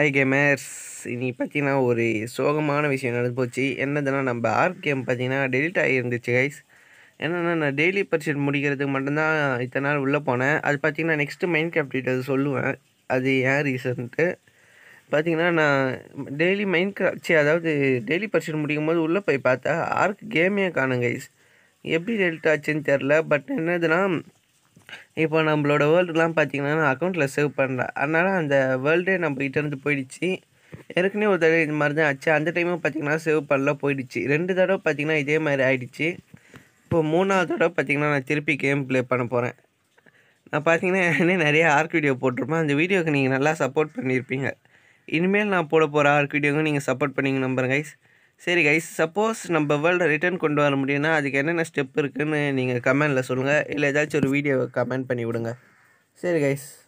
ஐ gamers இனி பார்த்தீங்கன்னா ஒரு சோகமான விஷயம் நடந்து போச்சு என்னதுன்னா நம்ம ஆர்ட் கேம் பார்த்தீங்கன்னா டெலிட் ஆகியிருந்துச்சு கைஸ் என்னென்னா நான் டெய்லி பர்சன் முடிக்கிறதுக்கு மட்டும்தான் இத்தனை நாள் உள்ளே போனேன் அது பார்த்தீங்கன்னா நெக்ஸ்ட்டு மைண்ட் கிராஃப்ட் டீட்டெயில் சொல்லுவேன் அது ஏன் ரீசன்ட்டு பார்த்தீங்கன்னா நான் டெய்லி மைண்ட் கிராஃப்ட் அதாவது டெய்லி பர்சன் முடிக்கும் போது உள்ளே போய் பார்த்தா ஆர்க் கேமே காணும் கைஸ் எப்படி டெலிட் ஆச்சுன்னு தெரில பட் என்னதுன்னா இப்போ நம்மளோட வேர்ல்டுலாம் பார்த்திங்கன்னா அக்கௌண்ட்டில் சேவ் பண்ணல அதனால் அந்த வேர்ல்டே நம்மக்கிட்ட இருந்து போயிடுச்சு ஏற்கனவே ஒரு தடவை இது மாதிரி தான் ஆச்சு அந்த டைமும் பார்த்திங்கன்னா சேவ் பண்ணல போயிடுச்சு ரெண்டு தடவை பார்த்திங்கன்னா இதே மாதிரி ஆகிடுச்சு இப்போ மூணாவது தடவை பார்த்திங்கன்னா நான் திருப்பி கேம் ப்ளே பண்ண போகிறேன் நான் பார்த்திங்கன்னா என்ன நிறைய ஆர்க் வீடியோ போட்டிருப்பேன் அந்த வீடியோக்கு நீங்கள் நல்லா சப்போர்ட் பண்ணியிருப்பீங்க இனிமேல் நான் போட போகிற ஆர்க் வீடியோவுக்கு நீங்கள் சப்போர்ட் பண்ணிங்க நம்புகிறேன் கைஸ் சரி கைஸ் சப்போஸ் நம்ம வேர்ல்டை ரிட்டர்ன் கொண்டு வர முடியும்னா அதுக்கு என்னென்ன ஸ்டெப் இருக்குதுன்னு நீங்கள் கமெண்டில் சொல்லுங்கள் இல்லை ஏதாச்சும் ஒரு வீடியோவை கமெண்ட் பண்ணி விடுங்க சரி கைஸ்